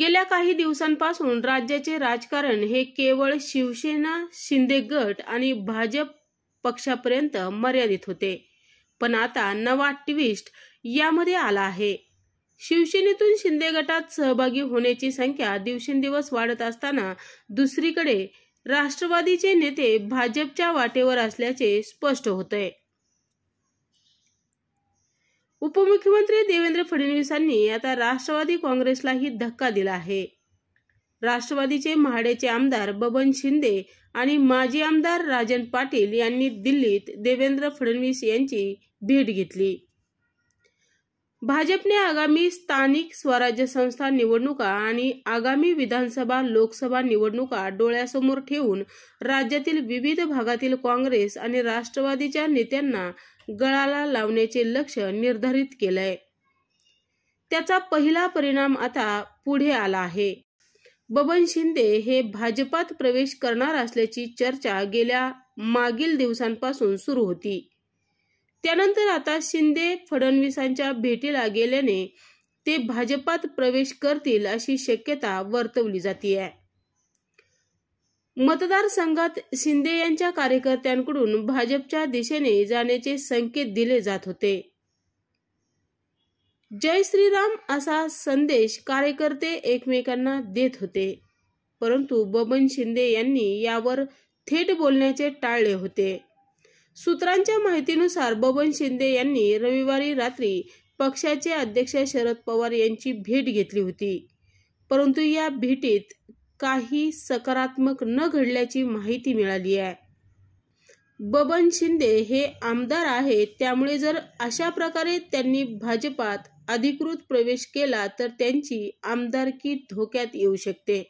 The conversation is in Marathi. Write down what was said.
गेल्या काही दिवसांपासून राज्याचे राजकारण हे केवळ शिवसेना शिंदे गट आणि भाजप पक्षापर्यंत मर्यादित होते पण आता नवा ट्विस्ट यामध्ये आला आहे शिवसेनेतून शिंदे गटात सहभागी होण्याची संख्या दिवसेंदिवस वाढत असताना दुसरीकडे राष्ट्रवादीचे नेते भाजपच्या वाटेवर असल्याचे स्पष्ट होते उपमुख्यमंत्री देवेंद्र फडणवीसांनी आता राष्ट्रवादी काँग्रेसलाही धक्का दिला आहे राष्ट्रवादीचे महाडेचे आमदार बबन शिंदे आणि माजी आमदार राजन पाटील यांनी दिल्लीत देवेंद्र फडणवीस यांची भेट घेतली भाजपने आगामी स्थानिक स्वराज्य संस्था निवडणुका आणि आगामी विधानसभा लोकसभा निवडणुका डोळ्यासमोर ठेवून राज्यातील विविध भागातील काँग्रेस आणि राष्ट्रवादीच्या नेत्यांना गळाला लावण्याचे लक्ष निर्धारित केलंय त्याचा पहिला परिणाम आता पुढे आला आहे बबन शिंदे हे भाजपात प्रवेश करणार असल्याची चर्चा गेल्या मागील दिवसांपासून सुरू होती त्यानंतर आता शिंदे फडणवीसांच्या भेटीला गेल्याने ते भाजपात प्रवेश करतील अशी शक्यता वर्तवली जाते मतदारसंघात शिंदे यांच्या कार्यकर्त्यांकडून भाजपच्या दिशेने जाण्याचे संकेत दिले जात होते जय श्रीराम असा संदेश कार्यकर्ते एकमेकांना देत होते परंतु बबन शिंदे यांनी यावर थेट बोलण्याचे टाळले होते सूत्रांच्या माहितीनुसार बबन शिंदे यांनी रविवारी रात्री पक्षाचे अध्यक्ष शरद पवार यांची भेट घेतली होती परंतु या भेटीत काही सकारात्मक न घडल्याची माहिती मिळाली आहे बबन शिंदे हे आमदार आहेत त्यामुळे जर अशा प्रकारे त्यांनी भाजपात अधिकृत प्रवेश केला तर त्यांची आमदारकी धोक्यात येऊ शकते